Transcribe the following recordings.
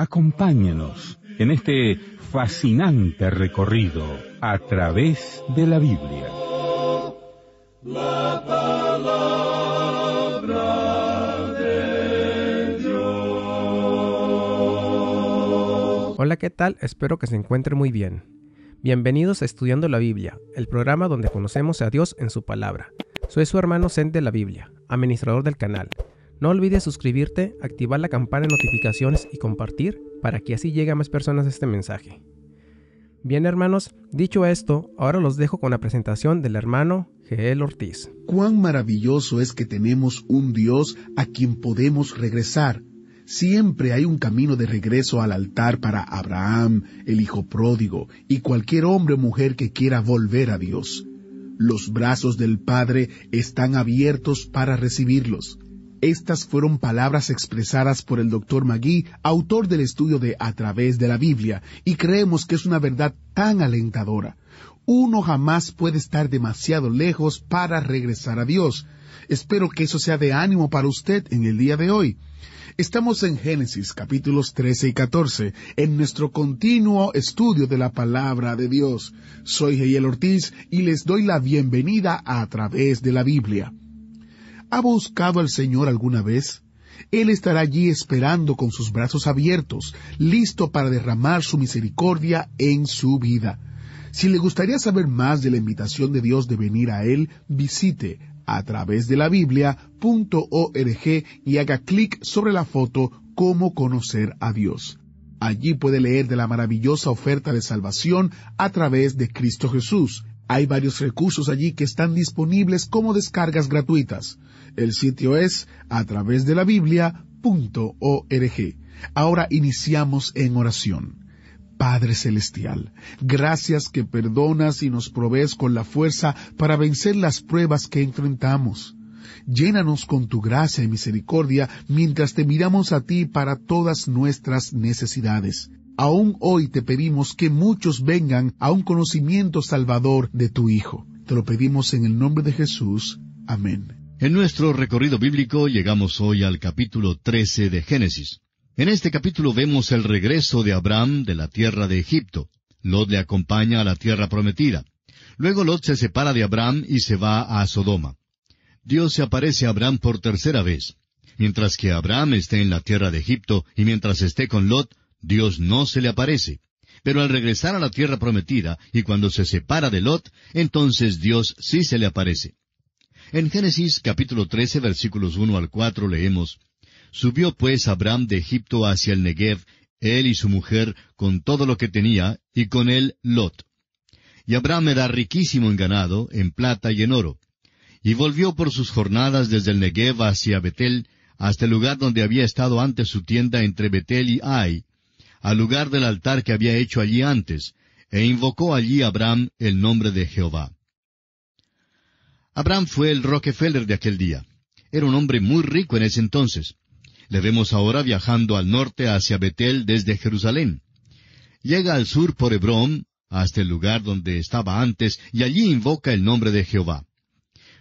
Acompáñenos en este fascinante recorrido a través de la Biblia. La palabra Hola, ¿qué tal? Espero que se encuentre muy bien. Bienvenidos a Estudiando la Biblia, el programa donde conocemos a Dios en su palabra. Soy su hermano Zen de la Biblia, administrador del canal. No olvides suscribirte, activar la campana de notificaciones y compartir para que así llegue a más personas este mensaje. Bien hermanos, dicho esto, ahora los dejo con la presentación del hermano G.L. Ortiz. Cuán maravilloso es que tenemos un Dios a quien podemos regresar. Siempre hay un camino de regreso al altar para Abraham, el hijo pródigo, y cualquier hombre o mujer que quiera volver a Dios. Los brazos del Padre están abiertos para recibirlos. Estas fueron palabras expresadas por el doctor Magui, autor del estudio de A través de la Biblia, y creemos que es una verdad tan alentadora. Uno jamás puede estar demasiado lejos para regresar a Dios. Espero que eso sea de ánimo para usted en el día de hoy. Estamos en Génesis capítulos 13 y 14, en nuestro continuo estudio de la palabra de Dios. Soy Geyel Ortiz y les doy la bienvenida a, a través de la Biblia. ¿Ha buscado al Señor alguna vez? Él estará allí esperando con sus brazos abiertos, listo para derramar su misericordia en su vida. Si le gustaría saber más de la invitación de Dios de venir a Él, visite a través de la Biblia.org y haga clic sobre la foto Cómo conocer a Dios. Allí puede leer de la maravillosa oferta de salvación a través de Cristo Jesús hay varios recursos allí que están disponibles como descargas gratuitas. El sitio es a través de la Biblia.org. Ahora iniciamos en oración. Padre Celestial, gracias que perdonas y nos provees con la fuerza para vencer las pruebas que enfrentamos. Llénanos con tu gracia y misericordia mientras te miramos a ti para todas nuestras necesidades aún hoy te pedimos que muchos vengan a un conocimiento salvador de tu Hijo. Te lo pedimos en el nombre de Jesús. Amén. En nuestro recorrido bíblico llegamos hoy al capítulo 13 de Génesis. En este capítulo vemos el regreso de Abraham de la tierra de Egipto. Lot le acompaña a la tierra prometida. Luego Lot se separa de Abraham y se va a Sodoma. Dios se aparece a Abraham por tercera vez. Mientras que Abraham esté en la tierra de Egipto y mientras esté con Lot, Dios no se le aparece. Pero al regresar a la tierra prometida y cuando se separa de Lot, entonces Dios sí se le aparece. En Génesis capítulo 13 versículos 1 al 4 leemos, Subió pues Abraham de Egipto hacia el Negev, él y su mujer, con todo lo que tenía, y con él Lot. Y Abraham era riquísimo en ganado, en plata y en oro. Y volvió por sus jornadas desde el Negev hacia Betel, hasta el lugar donde había estado antes su tienda entre Betel y Ai, al lugar del altar que había hecho allí antes, e invocó allí Abraham el nombre de Jehová. Abraham fue el Rockefeller de aquel día. Era un hombre muy rico en ese entonces. Le vemos ahora viajando al norte hacia Betel desde Jerusalén. Llega al sur por Hebrón, hasta el lugar donde estaba antes, y allí invoca el nombre de Jehová.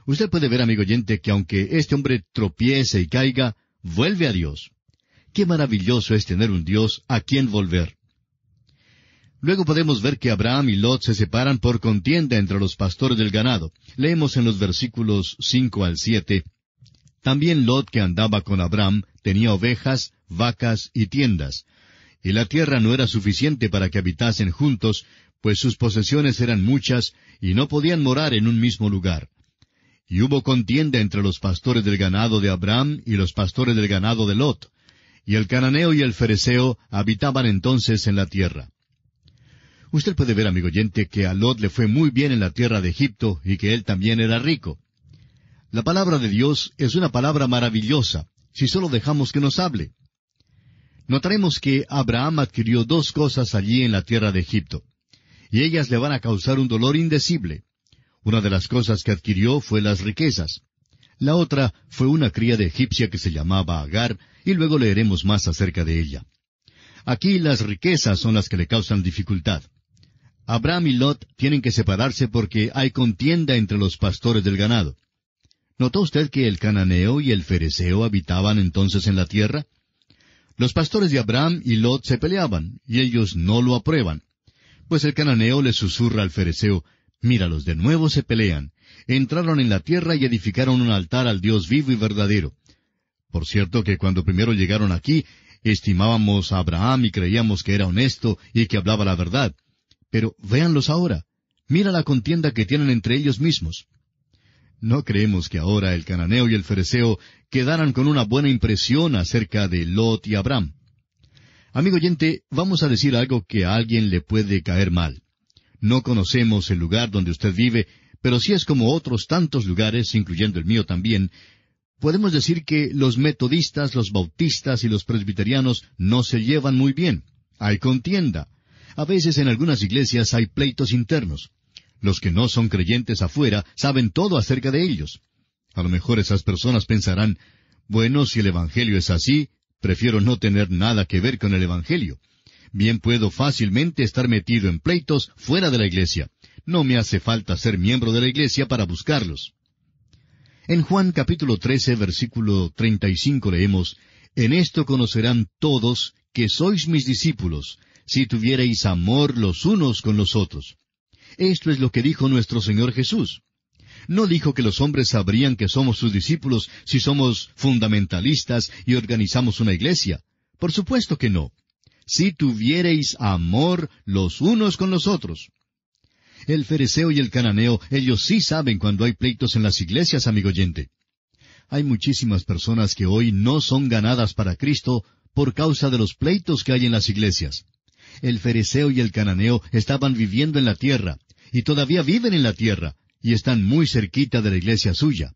Usted puede ver, amigo oyente, que aunque este hombre tropiece y caiga, vuelve a Dios. Qué maravilloso es tener un Dios a quien volver. Luego podemos ver que Abraham y Lot se separan por contienda entre los pastores del ganado. Leemos en los versículos cinco al siete. También Lot que andaba con Abraham tenía ovejas, vacas y tiendas. Y la tierra no era suficiente para que habitasen juntos, pues sus posesiones eran muchas y no podían morar en un mismo lugar. Y hubo contienda entre los pastores del ganado de Abraham y los pastores del ganado de Lot y el cananeo y el fereceo habitaban entonces en la tierra. Usted puede ver, amigo oyente, que a Lot le fue muy bien en la tierra de Egipto y que él también era rico. La palabra de Dios es una palabra maravillosa, si solo dejamos que nos hable. Notaremos que Abraham adquirió dos cosas allí en la tierra de Egipto, y ellas le van a causar un dolor indecible. Una de las cosas que adquirió fue las riquezas. La otra fue una cría de egipcia que se llamaba Agar, y luego leeremos más acerca de ella. Aquí las riquezas son las que le causan dificultad. Abraham y Lot tienen que separarse porque hay contienda entre los pastores del ganado. ¿Notó usted que el cananeo y el fereceo habitaban entonces en la tierra? Los pastores de Abraham y Lot se peleaban, y ellos no lo aprueban. Pues el cananeo le susurra al fereceo, Míralos, de nuevo se pelean. Entraron en la tierra y edificaron un altar al Dios vivo y verdadero. Por cierto que cuando primero llegaron aquí, estimábamos a Abraham y creíamos que era honesto y que hablaba la verdad. Pero véanlos ahora. Mira la contienda que tienen entre ellos mismos. No creemos que ahora el cananeo y el fereceo quedaran con una buena impresión acerca de Lot y Abraham. Amigo oyente, vamos a decir algo que a alguien le puede caer mal. No conocemos el lugar donde usted vive, pero si es como otros tantos lugares, incluyendo el mío también, podemos decir que los metodistas, los bautistas y los presbiterianos no se llevan muy bien. Hay contienda. A veces en algunas iglesias hay pleitos internos. Los que no son creyentes afuera saben todo acerca de ellos. A lo mejor esas personas pensarán, bueno, si el Evangelio es así, prefiero no tener nada que ver con el Evangelio. Bien puedo fácilmente estar metido en pleitos fuera de la iglesia. No me hace falta ser miembro de la iglesia para buscarlos. En Juan capítulo 13, versículo 35 leemos, En esto conocerán todos que sois mis discípulos, si tuviereis amor los unos con los otros. Esto es lo que dijo nuestro Señor Jesús. No dijo que los hombres sabrían que somos sus discípulos si somos fundamentalistas y organizamos una iglesia. Por supuesto que no. Si tuviereis amor los unos con los otros. El fereceo y el cananeo, ellos sí saben cuando hay pleitos en las iglesias, amigo oyente. Hay muchísimas personas que hoy no son ganadas para Cristo por causa de los pleitos que hay en las iglesias. El fereceo y el cananeo estaban viviendo en la tierra, y todavía viven en la tierra, y están muy cerquita de la iglesia suya.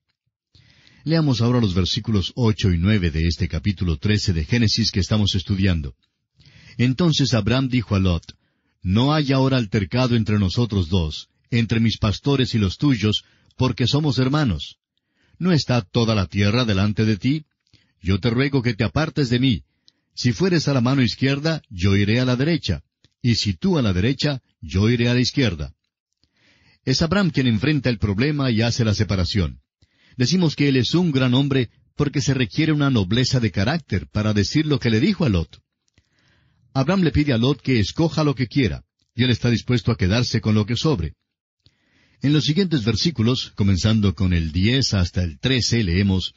Leamos ahora los versículos ocho y nueve de este capítulo trece de Génesis que estamos estudiando. Entonces Abraham dijo a Lot, no hay ahora altercado entre nosotros dos, entre mis pastores y los tuyos, porque somos hermanos. ¿No está toda la tierra delante de ti? Yo te ruego que te apartes de mí. Si fueres a la mano izquierda, yo iré a la derecha, y si tú a la derecha, yo iré a la izquierda. Es Abraham quien enfrenta el problema y hace la separación. Decimos que él es un gran hombre porque se requiere una nobleza de carácter para decir lo que le dijo a Lot. Abraham le pide a Lot que escoja lo que quiera, y él está dispuesto a quedarse con lo que sobre. En los siguientes versículos, comenzando con el diez hasta el trece, leemos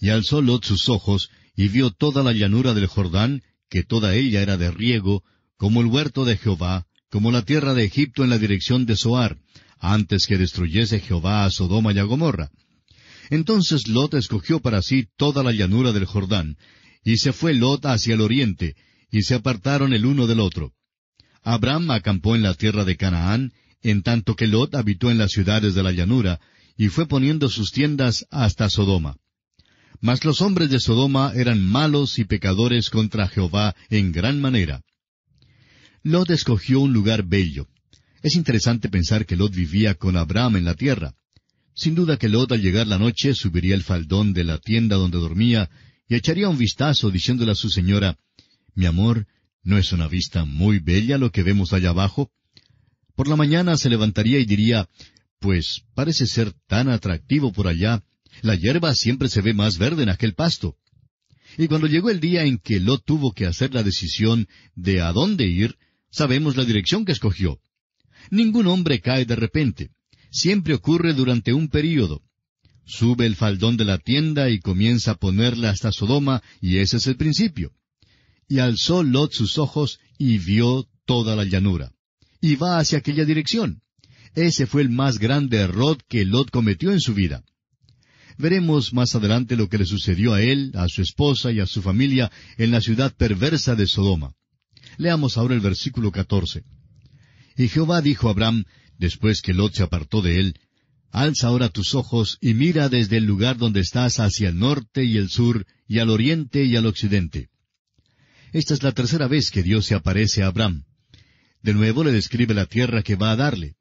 Y alzó Lot sus ojos, y vio toda la llanura del Jordán, que toda ella era de riego, como el huerto de Jehová, como la tierra de Egipto en la dirección de Soar, antes que destruyese Jehová a Sodoma y a Gomorra. Entonces Lot escogió para sí toda la llanura del Jordán, y se fue Lot hacia el oriente, y se apartaron el uno del otro. Abraham acampó en la tierra de Canaán, en tanto que Lot habitó en las ciudades de la llanura, y fue poniendo sus tiendas hasta Sodoma. Mas los hombres de Sodoma eran malos y pecadores contra Jehová en gran manera. Lot escogió un lugar bello. Es interesante pensar que Lot vivía con Abraham en la tierra. Sin duda que Lot al llegar la noche subiría el faldón de la tienda donde dormía y echaría un vistazo diciéndole a su señora, mi amor, ¿no es una vista muy bella lo que vemos allá abajo? Por la mañana se levantaría y diría, pues parece ser tan atractivo por allá, la hierba siempre se ve más verde en aquel pasto. Y cuando llegó el día en que Lo tuvo que hacer la decisión de a dónde ir, sabemos la dirección que escogió. Ningún hombre cae de repente. Siempre ocurre durante un período. Sube el faldón de la tienda y comienza a ponerla hasta Sodoma, y ese es el principio. Y alzó Lot sus ojos y vio toda la llanura. Y va hacia aquella dirección. Ese fue el más grande error que Lot cometió en su vida. Veremos más adelante lo que le sucedió a él, a su esposa y a su familia en la ciudad perversa de Sodoma. Leamos ahora el versículo catorce. Y Jehová dijo a Abraham, después que Lot se apartó de él, Alza ahora tus ojos y mira desde el lugar donde estás hacia el norte y el sur, y al oriente y al occidente. Esta es la tercera vez que Dios se aparece a Abraham. De nuevo le describe la tierra que va a darle.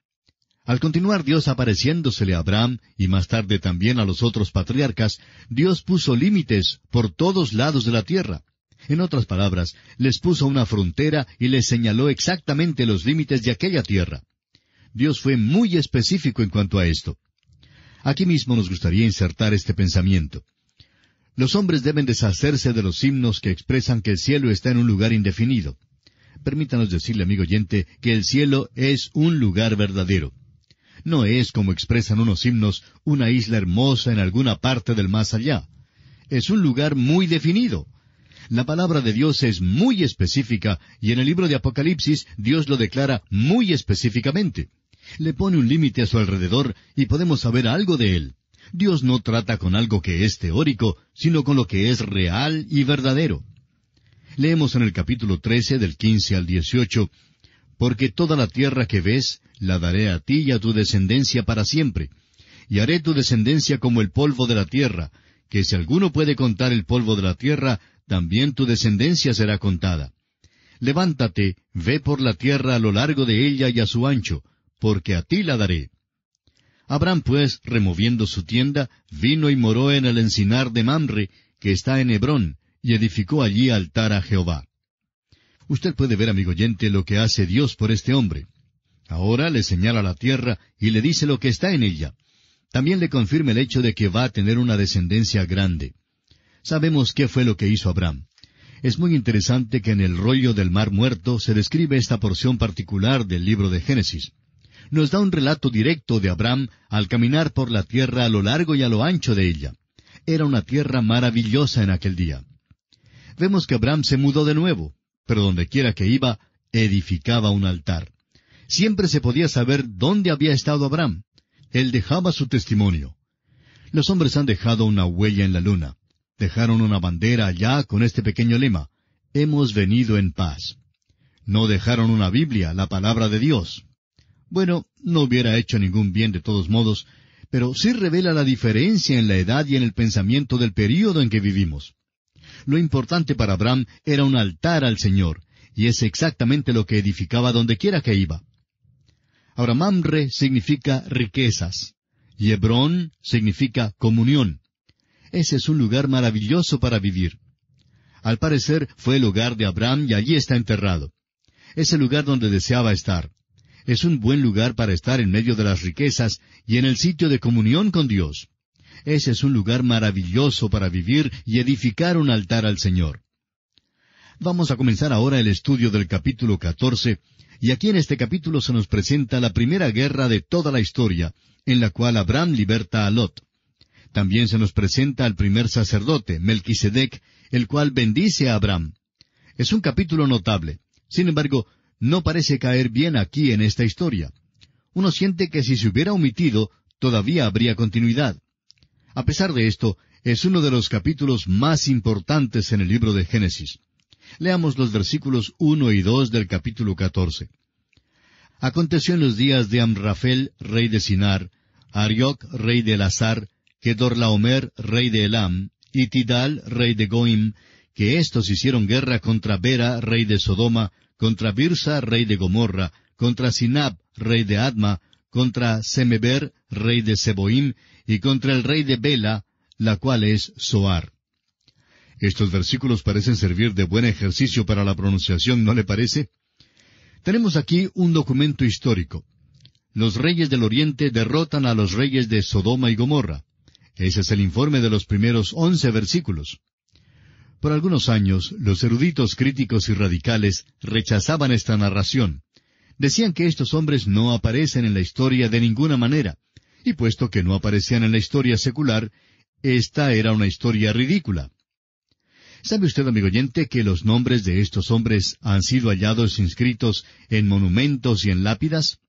Al continuar Dios apareciéndosele a Abraham y más tarde también a los otros patriarcas, Dios puso límites por todos lados de la tierra. En otras palabras, les puso una frontera y les señaló exactamente los límites de aquella tierra. Dios fue muy específico en cuanto a esto. Aquí mismo nos gustaría insertar este pensamiento. Los hombres deben deshacerse de los himnos que expresan que el cielo está en un lugar indefinido. Permítanos decirle, amigo oyente, que el cielo es un lugar verdadero. No es, como expresan unos himnos, una isla hermosa en alguna parte del más allá. Es un lugar muy definido. La palabra de Dios es muy específica y en el libro de Apocalipsis Dios lo declara muy específicamente. Le pone un límite a su alrededor y podemos saber algo de él. Dios no trata con algo que es teórico, sino con lo que es real y verdadero. Leemos en el capítulo 13 del 15 al 18, Porque toda la tierra que ves, la daré a ti y a tu descendencia para siempre, y haré tu descendencia como el polvo de la tierra, que si alguno puede contar el polvo de la tierra, también tu descendencia será contada. Levántate, ve por la tierra a lo largo de ella y a su ancho, porque a ti la daré. Abraham, pues, removiendo su tienda, vino y moró en el encinar de Mamre, que está en Hebrón, y edificó allí altar a Jehová. Usted puede ver, amigo oyente, lo que hace Dios por este hombre. Ahora le señala la tierra y le dice lo que está en ella. También le confirma el hecho de que va a tener una descendencia grande. Sabemos qué fue lo que hizo Abraham. Es muy interesante que en el rollo del mar muerto se describe esta porción particular del libro de Génesis nos da un relato directo de Abraham al caminar por la tierra a lo largo y a lo ancho de ella. Era una tierra maravillosa en aquel día. Vemos que Abraham se mudó de nuevo, pero dondequiera que iba, edificaba un altar. Siempre se podía saber dónde había estado Abraham. Él dejaba su testimonio. Los hombres han dejado una huella en la luna. Dejaron una bandera allá con este pequeño lema. Hemos venido en paz. No dejaron una Biblia, la palabra de Dios. Bueno, no hubiera hecho ningún bien de todos modos, pero sí revela la diferencia en la edad y en el pensamiento del período en que vivimos. Lo importante para Abraham era un altar al Señor, y es exactamente lo que edificaba dondequiera que iba. Ahora Mamre significa riquezas, y Hebrón significa comunión. Ese es un lugar maravilloso para vivir. Al parecer fue el hogar de Abraham y allí está enterrado. Es el lugar donde deseaba estar es un buen lugar para estar en medio de las riquezas y en el sitio de comunión con Dios. Ese es un lugar maravilloso para vivir y edificar un altar al Señor. Vamos a comenzar ahora el estudio del capítulo 14, y aquí en este capítulo se nos presenta la primera guerra de toda la historia, en la cual Abraham liberta a Lot. También se nos presenta al primer sacerdote, Melquisedec, el cual bendice a Abraham. Es un capítulo notable. Sin embargo, no parece caer bien aquí en esta historia. Uno siente que si se hubiera omitido, todavía habría continuidad. A pesar de esto, es uno de los capítulos más importantes en el libro de Génesis. Leamos los versículos uno y dos del capítulo catorce. Aconteció en los días de Amrafel, rey de Sinar, Arioc, rey de Elazar, Kedorlaomer, rey de Elam, y Tidal, rey de Goim, que éstos hicieron guerra contra Bera, rey de Sodoma, contra Birsa, rey de Gomorra, contra Sinab, rey de Adma, contra Semeber, rey de Seboim, y contra el rey de Bela, la cual es Soar. Estos versículos parecen servir de buen ejercicio para la pronunciación, ¿no le parece? Tenemos aquí un documento histórico. Los reyes del Oriente derrotan a los reyes de Sodoma y Gomorra. Ese es el informe de los primeros once versículos. Por algunos años, los eruditos críticos y radicales rechazaban esta narración. Decían que estos hombres no aparecen en la historia de ninguna manera, y puesto que no aparecían en la historia secular, esta era una historia ridícula. ¿Sabe usted, amigo oyente, que los nombres de estos hombres han sido hallados inscritos en monumentos y en lápidas?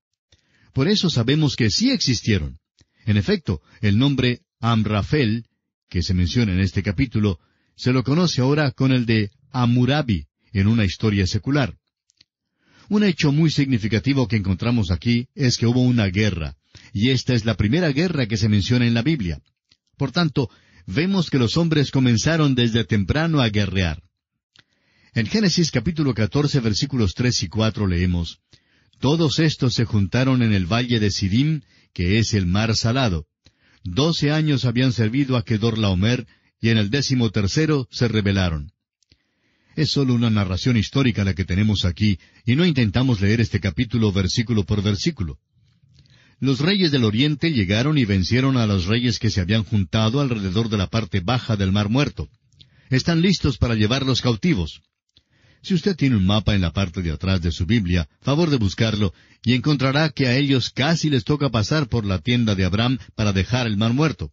Por eso sabemos que sí existieron. En efecto, el nombre Amrafel, que se menciona en este capítulo, se lo conoce ahora con el de Amurabi en una historia secular. Un hecho muy significativo que encontramos aquí es que hubo una guerra, y esta es la primera guerra que se menciona en la Biblia. Por tanto, vemos que los hombres comenzaron desde temprano a guerrear. En Génesis capítulo 14 versículos 3 y 4 leemos, Todos estos se juntaron en el valle de Sidim, que es el mar salado. Doce años habían servido a Kedorlaomer, y en el décimo tercero se rebelaron. Es solo una narración histórica la que tenemos aquí, y no intentamos leer este capítulo versículo por versículo. Los reyes del oriente llegaron y vencieron a los reyes que se habían juntado alrededor de la parte baja del Mar Muerto. Están listos para llevarlos cautivos. Si usted tiene un mapa en la parte de atrás de su Biblia, favor de buscarlo, y encontrará que a ellos casi les toca pasar por la tienda de Abraham para dejar el mar muerto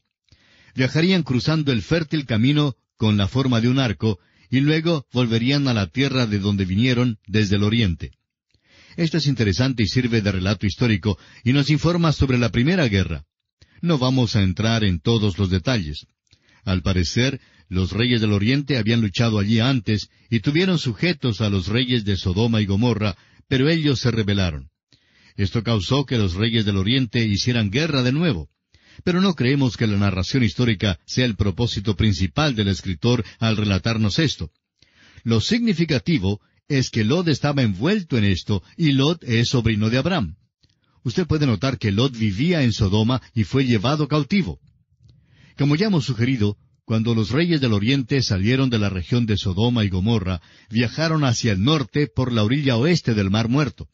viajarían cruzando el fértil camino con la forma de un arco, y luego volverían a la tierra de donde vinieron desde el oriente. Esto es interesante y sirve de relato histórico y nos informa sobre la Primera Guerra. No vamos a entrar en todos los detalles. Al parecer, los reyes del Oriente habían luchado allí antes y tuvieron sujetos a los reyes de Sodoma y Gomorra, pero ellos se rebelaron. Esto causó que los reyes del Oriente hicieran guerra de nuevo. Pero no creemos que la narración histórica sea el propósito principal del escritor al relatarnos esto. Lo significativo es que Lot estaba envuelto en esto y Lot es sobrino de Abraham. Usted puede notar que Lot vivía en Sodoma y fue llevado cautivo. Como ya hemos sugerido, cuando los reyes del oriente salieron de la región de Sodoma y Gomorra, viajaron hacia el norte por la orilla oeste del Mar Muerto.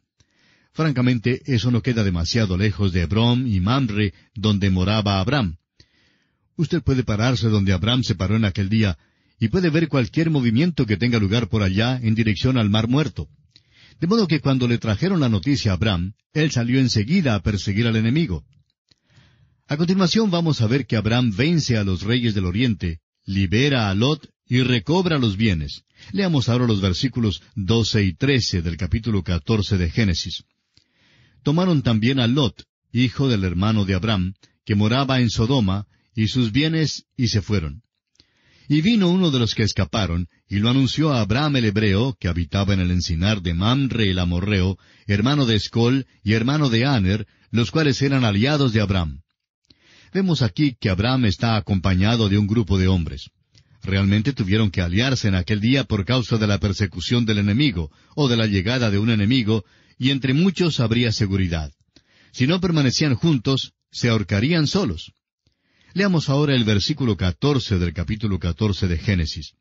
Francamente, eso no queda demasiado lejos de Hebrón y Mamre, donde moraba Abraham. Usted puede pararse donde Abraham se paró en aquel día, y puede ver cualquier movimiento que tenga lugar por allá en dirección al mar muerto. De modo que cuando le trajeron la noticia a Abraham, él salió enseguida a perseguir al enemigo. A continuación vamos a ver que Abraham vence a los reyes del oriente, libera a Lot y recobra los bienes. Leamos ahora los versículos doce y trece del capítulo 14 de Génesis tomaron también a Lot, hijo del hermano de Abraham, que moraba en Sodoma, y sus bienes, y se fueron. Y vino uno de los que escaparon, y lo anunció a Abraham el hebreo, que habitaba en el encinar de Mamre el amorreo, hermano de Escol y hermano de Aner, los cuales eran aliados de Abraham. Vemos aquí que Abraham está acompañado de un grupo de hombres. Realmente tuvieron que aliarse en aquel día por causa de la persecución del enemigo, o de la llegada de un enemigo, y entre muchos habría seguridad. Si no permanecían juntos, se ahorcarían solos. Leamos ahora el versículo catorce del capítulo 14 de Génesis.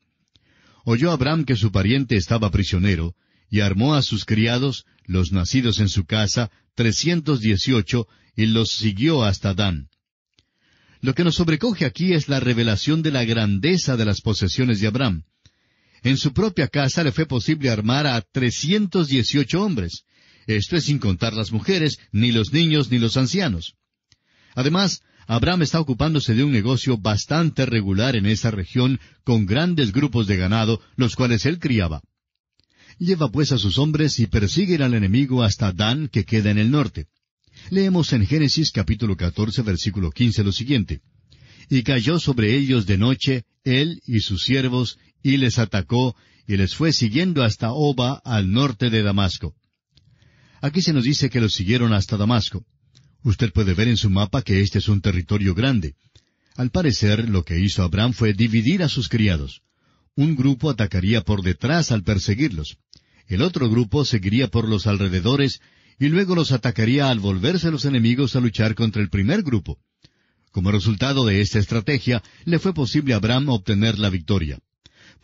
Oyó Abraham que su pariente estaba prisionero, y armó a sus criados, los nacidos en su casa, trescientos dieciocho, y los siguió hasta Dan. Lo que nos sobrecoge aquí es la revelación de la grandeza de las posesiones de Abraham. En su propia casa le fue posible armar a trescientos dieciocho hombres, esto es sin contar las mujeres, ni los niños, ni los ancianos. Además, Abraham está ocupándose de un negocio bastante regular en esa región con grandes grupos de ganado, los cuales él criaba. Lleva pues a sus hombres y persigue al enemigo hasta Dan, que queda en el norte. Leemos en Génesis capítulo 14, versículo 15 lo siguiente. Y cayó sobre ellos de noche él y sus siervos, y les atacó, y les fue siguiendo hasta Oba, al norte de Damasco. Aquí se nos dice que los siguieron hasta Damasco. Usted puede ver en su mapa que este es un territorio grande. Al parecer, lo que hizo Abraham fue dividir a sus criados. Un grupo atacaría por detrás al perseguirlos. El otro grupo seguiría por los alrededores y luego los atacaría al volverse los enemigos a luchar contra el primer grupo. Como resultado de esta estrategia, le fue posible a Abraham obtener la victoria.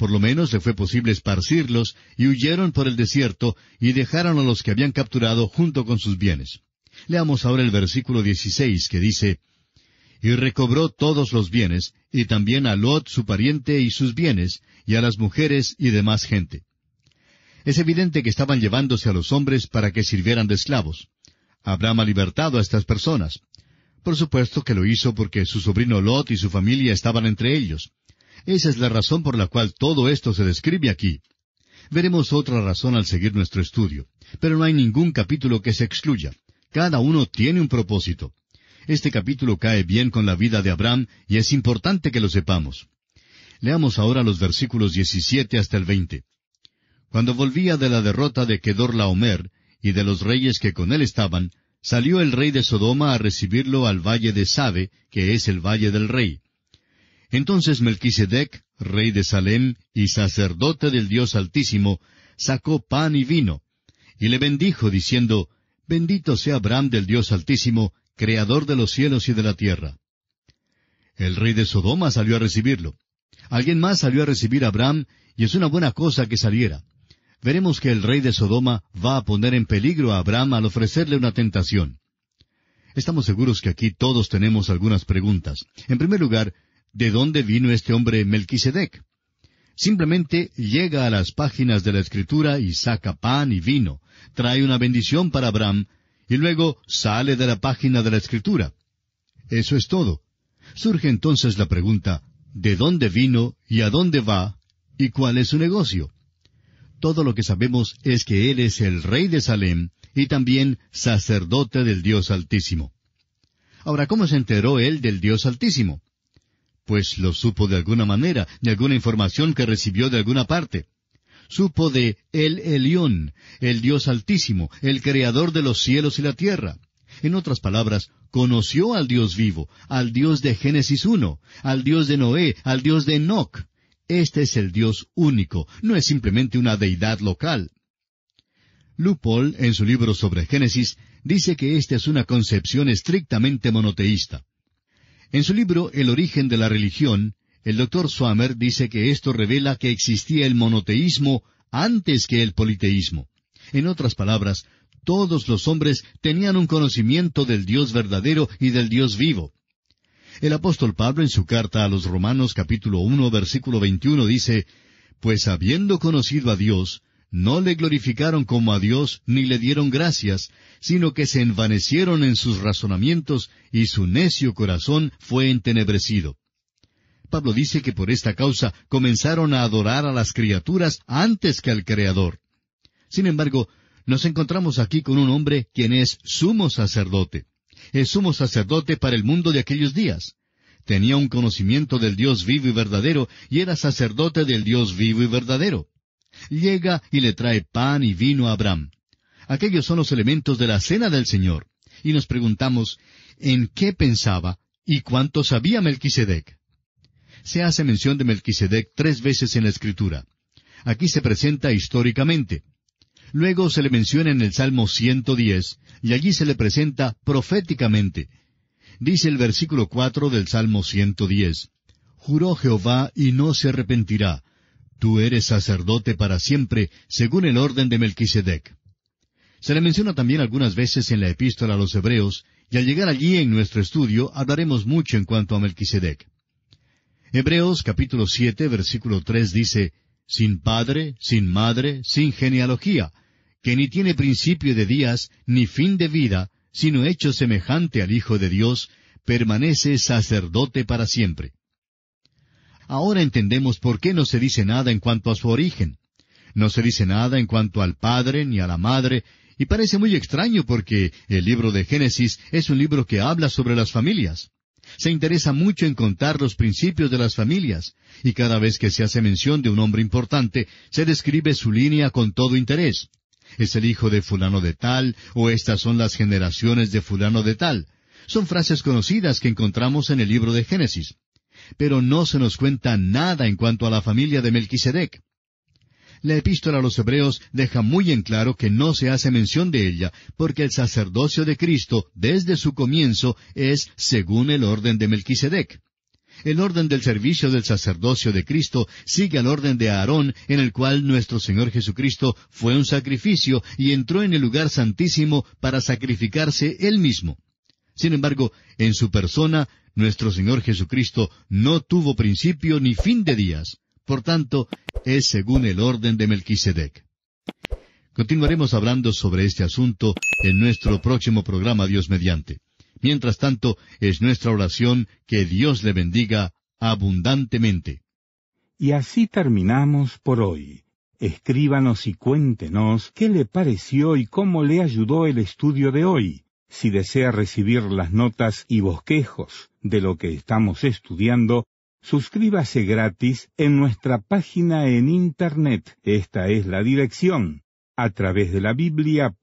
Por lo menos le fue posible esparcirlos, y huyeron por el desierto, y dejaron a los que habían capturado junto con sus bienes. Leamos ahora el versículo 16 que dice, Y recobró todos los bienes, y también a Lot su pariente y sus bienes, y a las mujeres y demás gente. Es evidente que estaban llevándose a los hombres para que sirvieran de esclavos. Abraham ha libertado a estas personas. Por supuesto que lo hizo porque su sobrino Lot y su familia estaban entre ellos. Esa es la razón por la cual todo esto se describe aquí. Veremos otra razón al seguir nuestro estudio, pero no hay ningún capítulo que se excluya. Cada uno tiene un propósito. Este capítulo cae bien con la vida de Abraham y es importante que lo sepamos. Leamos ahora los versículos 17 hasta el 20. Cuando volvía de la derrota de Kedor Laomer y de los reyes que con él estaban, salió el rey de Sodoma a recibirlo al valle de Sabe, que es el valle del rey. Entonces Melquisedec, rey de Salem y sacerdote del Dios Altísimo, sacó pan y vino, y le bendijo diciendo, Bendito sea Abraham del Dios Altísimo, creador de los cielos y de la tierra. El rey de Sodoma salió a recibirlo. Alguien más salió a recibir a Abraham, y es una buena cosa que saliera. Veremos que el rey de Sodoma va a poner en peligro a Abraham al ofrecerle una tentación. Estamos seguros que aquí todos tenemos algunas preguntas. En primer lugar, de dónde vino este hombre Melquisedec. Simplemente llega a las páginas de la Escritura y saca pan y vino, trae una bendición para Abraham, y luego sale de la página de la Escritura. Eso es todo. Surge entonces la pregunta, ¿de dónde vino y a dónde va y cuál es su negocio? Todo lo que sabemos es que Él es el rey de Salem y también sacerdote del Dios Altísimo. Ahora, ¿cómo se enteró Él del Dios Altísimo? pues lo supo de alguna manera, de alguna información que recibió de alguna parte. Supo de El Elión, el Dios Altísimo, el Creador de los cielos y la tierra. En otras palabras, conoció al Dios vivo, al Dios de Génesis 1, al Dios de Noé, al Dios de Enoch. Este es el Dios único, no es simplemente una deidad local. Lupol, en su libro sobre Génesis, dice que esta es una concepción estrictamente monoteísta. En su libro El origen de la religión, el doctor Swammer dice que esto revela que existía el monoteísmo antes que el politeísmo. En otras palabras, todos los hombres tenían un conocimiento del Dios verdadero y del Dios vivo. El apóstol Pablo en su carta a los Romanos capítulo 1 versículo 21 dice, Pues habiendo conocido a Dios, no le glorificaron como a Dios ni le dieron gracias, sino que se envanecieron en sus razonamientos y su necio corazón fue entenebrecido. Pablo dice que por esta causa comenzaron a adorar a las criaturas antes que al Creador. Sin embargo, nos encontramos aquí con un hombre quien es sumo sacerdote. Es sumo sacerdote para el mundo de aquellos días. Tenía un conocimiento del Dios vivo y verdadero y era sacerdote del Dios vivo y verdadero llega y le trae pan y vino a Abraham. Aquellos son los elementos de la cena del Señor. Y nos preguntamos, ¿en qué pensaba y cuánto sabía Melquisedec? Se hace mención de Melquisedec tres veces en la Escritura. Aquí se presenta históricamente. Luego se le menciona en el Salmo 110, y allí se le presenta proféticamente. Dice el versículo cuatro del Salmo 110, Juró Jehová y no se arrepentirá, Tú eres sacerdote para siempre, según el orden de Melquisedec. Se le menciona también algunas veces en la epístola a los Hebreos, y al llegar allí en nuestro estudio hablaremos mucho en cuanto a Melquisedec. Hebreos capítulo 7 versículo 3 dice, sin padre, sin madre, sin genealogía, que ni tiene principio de días, ni fin de vida, sino hecho semejante al Hijo de Dios, permanece sacerdote para siempre. Ahora entendemos por qué no se dice nada en cuanto a su origen. No se dice nada en cuanto al padre ni a la madre, y parece muy extraño porque el libro de Génesis es un libro que habla sobre las familias. Se interesa mucho en contar los principios de las familias, y cada vez que se hace mención de un hombre importante, se describe su línea con todo interés. Es el hijo de fulano de tal, o estas son las generaciones de fulano de tal. Son frases conocidas que encontramos en el libro de Génesis pero no se nos cuenta nada en cuanto a la familia de Melquisedec. La epístola a los Hebreos deja muy en claro que no se hace mención de ella, porque el sacerdocio de Cristo, desde su comienzo, es según el orden de Melquisedec. El orden del servicio del sacerdocio de Cristo sigue al orden de Aarón, en el cual nuestro Señor Jesucristo fue un sacrificio y entró en el lugar santísimo para sacrificarse él mismo. Sin embargo, en su persona, nuestro Señor Jesucristo no tuvo principio ni fin de días. Por tanto, es según el orden de Melquisedec. Continuaremos hablando sobre este asunto en nuestro próximo programa Dios mediante. Mientras tanto, es nuestra oración que Dios le bendiga abundantemente. Y así terminamos por hoy. Escríbanos y cuéntenos qué le pareció y cómo le ayudó el estudio de hoy. Si desea recibir las notas y bosquejos de lo que estamos estudiando, suscríbase gratis en nuestra página en Internet. Esta es la dirección a través de la biblia.org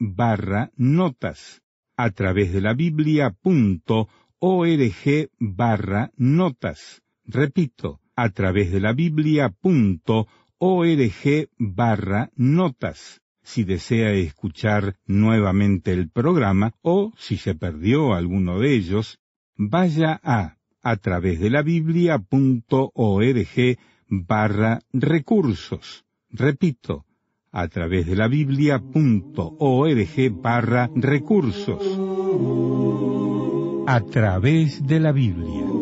barra notas. A través de la biblia.org barra notas. Repito, a través de la biblia.org barra notas si desea escuchar nuevamente el programa o si se perdió alguno de ellos, vaya a a través de la biblia.org barra recursos. Repito, a través de la biblia.org barra recursos. A través de la Biblia.